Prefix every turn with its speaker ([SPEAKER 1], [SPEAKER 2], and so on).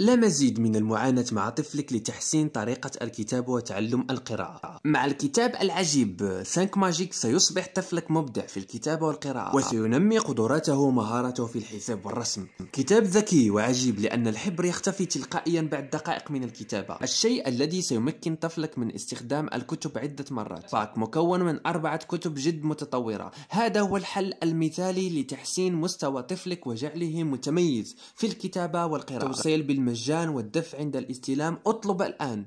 [SPEAKER 1] لا مزيد من المعاناة مع طفلك لتحسين طريقة الكتابة وتعلم القراءة. مع الكتاب العجيب 5 ماجيك سيصبح طفلك مبدع في الكتابة والقراءة وسينمي قدراته ومهاراته في الحساب والرسم. كتاب ذكي وعجيب لأن الحبر يختفي تلقائيا بعد دقائق من الكتابة، الشيء الذي سيمكن طفلك من استخدام الكتب عدة مرات. باك مكون من أربعة كتب جد متطورة، هذا هو الحل المثالي لتحسين مستوى طفلك وجعله متميز في الكتابة والقراءة. توصيل بالم المجان والدفع عند الاستلام اطلب الآن